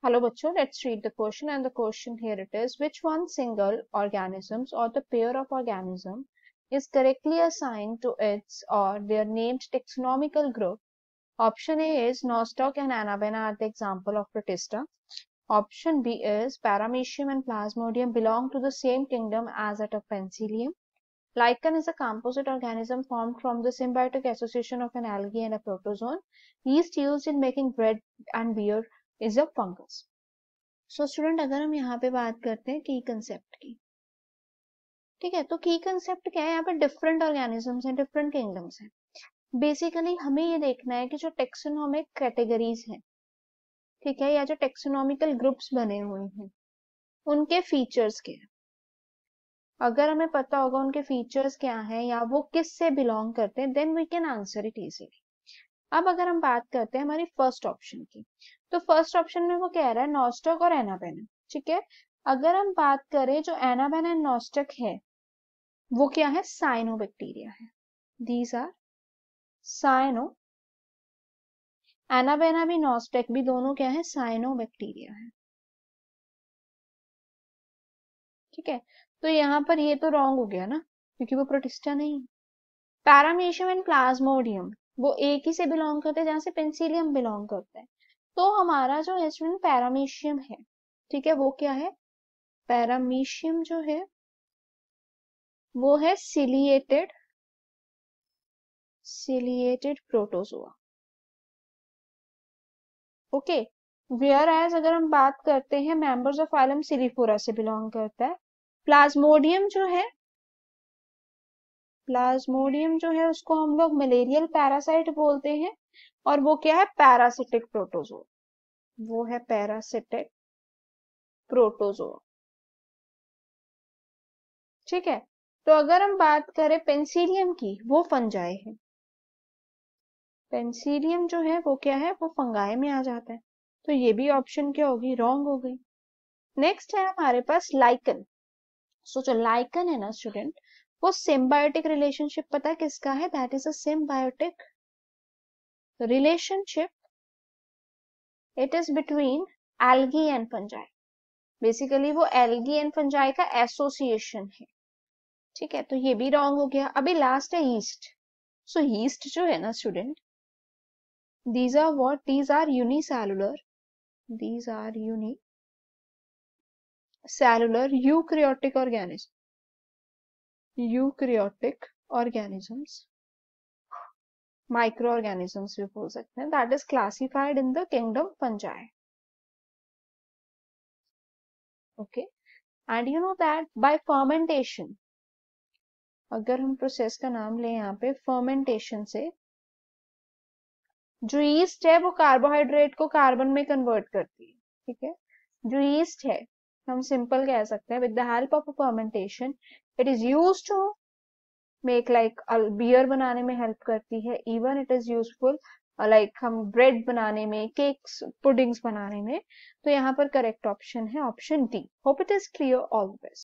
Hello Bacho, let's read the question and the question here it is which one single organisms or the pair of organism is correctly assigned to its or their named taxonomical group? Option A is Nostoc and Anabena are the example of Protista. Option B is Paramecium and Plasmodium belong to the same kingdom as that of Penicillium. Lichen is a composite organism formed from the symbiotic association of an algae and a protozoan. Yeast used in making bread and beer is a fungus so student अगर हम यहाँ पे बात करते हैं की concept की ठीक है तो की कंसेप्ट क्या है यहाँ पे डिफरेंट ऑर्गेनिजम्स हैं डिफरेंट किंगडम्स हैं बेसिकली हमें ये देखना है कि जो टेक्सोनॉमिक कैटेगरीज हैं ठीक है या जो टेक्सोनॉमिकल ग्रुप्स बने हुए हैं उनके फीचर्स क्या है अगर हमें पता होगा उनके फीचर्स क्या हैं या वो किस से बिलोंग करते हैं then we can answer it easily अब अगर हम बात करते हैं हमारी फर्स्ट ऑप्शन की तो फर्स्ट ऑप्शन में वो कह रहा है नॉस्टक और एनाबेन ठीक है अगर हम बात करें जो एनाबेना एंड नॉस्टक है वो क्या है साइनो बैक्टीरिया है दीज आर साइनो एनाबेना भी नॉस्टेक भी दोनों क्या है साइनो बैक्टीरिया है ठीक है तो यहाँ पर ये तो रॉन्ग हो गया ना क्योंकि वो प्रोटिस्टा नहीं पैरामीशियम एंड प्लाज्मोडियम वो एक ही से बिलोंग करते हैं जहाँ से पेंसिलियम बिलोंग करता है तो हमारा जो है पैरामीशियम है ठीक है वो क्या है पैरामीशियम जो है वो है ciliated ciliated protozoa okay whereas अगर हम बात करते हैं मेंबर्स ऑफ फाइलम सिलिफोरा से बिलोंग करता है प्लाज्मोडियम जो है प्लाज्मोडियम जो है उसको हम लोग मलेरियल पैरासाइट बोलते हैं और वो क्या है पैरासिटिक प्रोटोजोआ वो है पैरासिटिक प्रोटोजोआ ठीक है तो अगर हम बात करें पेंसिलियम की वो फंजाए है पेंसिलियम जो है वो क्या है वो फंगाए में आ जाता है तो ये भी ऑप्शन क्या होगी रॉन्ग हो गई नेक्स्ट है हमारे पास लाइकन सो जो लाइकन है ना स्टूडेंट वो सिम्बायोटिक रिलेशनशिप पता है किसका है that is symbiotic relationship it is between algae and fungi basically वो एल्गी एंड फंजाई का एसोसिएशन है ठीक है तो ये भी रॉन्ग हो गया अभी लास्ट है ईस्ट सो ईस्ट जो है ना student these are what these are unicellular these are unicellular eukaryotic organism eukaryotic microorganisms भी बोल सकते हैं that is classified in the kingdom fungi okay and you know that by fermentation अगर हम process का नाम लें यहाँ पे फर्मेंटेशन से जो ईस्ट है वो कार्बोहाइड्रेट को कार्बन में कन्वर्ट करती है ठीक है जो ईस्ट है हम सिंपल कह सकते हैं with the help of fermentation it is use to make like beer बनाने में हेल्प करती है even it is useful like हम ब्रेड बनाने में केक्स पुडिंग्स बनाने में तो यहाँ पर करेक्ट ऑप्शन है option D hope it is clear all the best